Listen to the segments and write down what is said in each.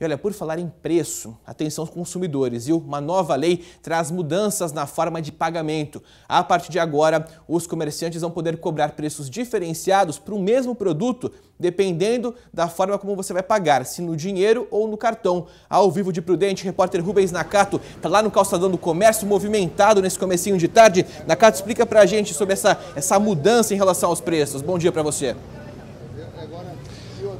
E olha, por falar em preço, atenção aos consumidores, viu? Uma nova lei traz mudanças na forma de pagamento. A partir de agora, os comerciantes vão poder cobrar preços diferenciados para o mesmo produto, dependendo da forma como você vai pagar, se no dinheiro ou no cartão. Ao vivo de Prudente, repórter Rubens Nakato está lá no calçadão do comércio, movimentado nesse comecinho de tarde. Nakato, explica para a gente sobre essa, essa mudança em relação aos preços. Bom dia para você.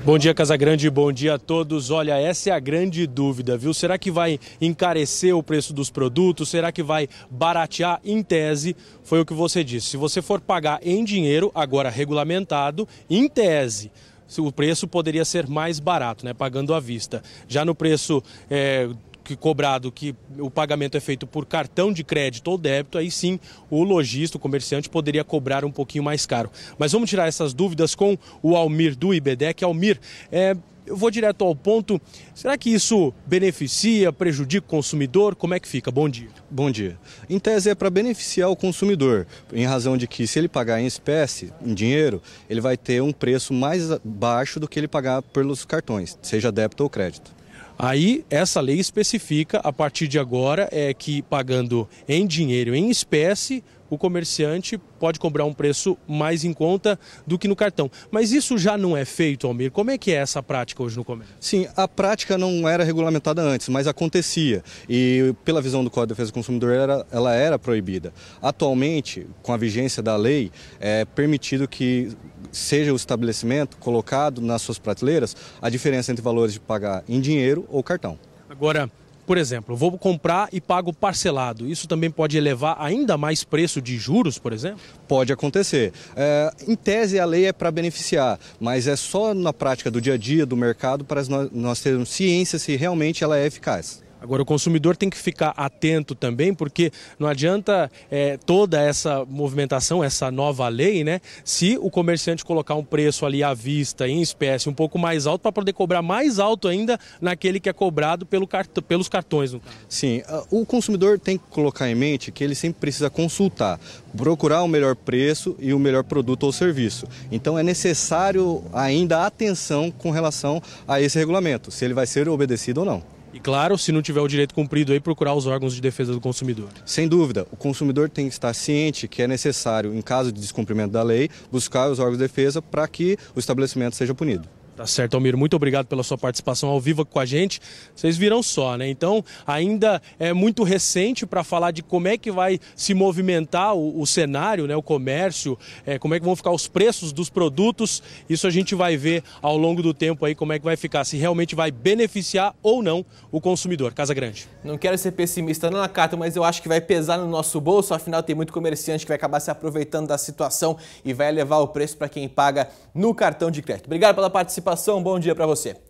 Bom dia, Casagrande, bom dia a todos. Olha, essa é a grande dúvida, viu? Será que vai encarecer o preço dos produtos? Será que vai baratear? Em tese, foi o que você disse. Se você for pagar em dinheiro, agora regulamentado, em tese o preço poderia ser mais barato, né, pagando à vista. Já no preço é, que cobrado que o pagamento é feito por cartão de crédito ou débito, aí sim o lojista, o comerciante, poderia cobrar um pouquinho mais caro. Mas vamos tirar essas dúvidas com o Almir do IBDEC. Almir, é, eu vou direto ao ponto. Será que isso beneficia, prejudica o consumidor? Como é que fica? Bom dia. Bom dia. Em tese é para beneficiar o consumidor, em razão de que se ele pagar em espécie, em dinheiro, ele vai ter um preço mais baixo do que ele pagar pelos cartões, seja débito ou crédito. Aí essa lei especifica a partir de agora é que pagando em dinheiro, em espécie, o comerciante pode cobrar um preço mais em conta do que no cartão. Mas isso já não é feito, Almir. Como é que é essa prática hoje no comércio? Sim, a prática não era regulamentada antes, mas acontecia. E pela visão do Código de Defesa do Consumidor, ela era proibida. Atualmente, com a vigência da lei, é permitido que seja o estabelecimento colocado nas suas prateleiras a diferença entre valores de pagar em dinheiro ou cartão. Agora, por exemplo, vou comprar e pago parcelado. Isso também pode elevar ainda mais preço de juros, por exemplo? Pode acontecer. É, em tese, a lei é para beneficiar, mas é só na prática do dia a dia, do mercado, para nós, nós termos ciência se realmente ela é eficaz. Agora, o consumidor tem que ficar atento também, porque não adianta é, toda essa movimentação, essa nova lei, né? Se o comerciante colocar um preço ali à vista, em espécie, um pouco mais alto, para poder cobrar mais alto ainda naquele que é cobrado pelo cart... pelos cartões. Sim, ah, o consumidor tem que colocar em mente que ele sempre precisa consultar, procurar o melhor preço e o melhor produto ou serviço. Então, é necessário ainda atenção com relação a esse regulamento, se ele vai ser obedecido ou não. E claro, se não tiver o direito cumprido aí, procurar os órgãos de defesa do consumidor. Sem dúvida, o consumidor tem que estar ciente que é necessário, em caso de descumprimento da lei, buscar os órgãos de defesa para que o estabelecimento seja punido. Tá certo, Almiro. Muito obrigado pela sua participação ao vivo com a gente. Vocês viram só, né? Então, ainda é muito recente para falar de como é que vai se movimentar o, o cenário, né? o comércio, é, como é que vão ficar os preços dos produtos. Isso a gente vai ver ao longo do tempo aí como é que vai ficar, se realmente vai beneficiar ou não o consumidor. Casa Grande. Não quero ser pessimista, não, carta mas eu acho que vai pesar no nosso bolso. Afinal, tem muito comerciante que vai acabar se aproveitando da situação e vai elevar o preço para quem paga no cartão de crédito. Obrigado pela participação participação. Bom dia para você.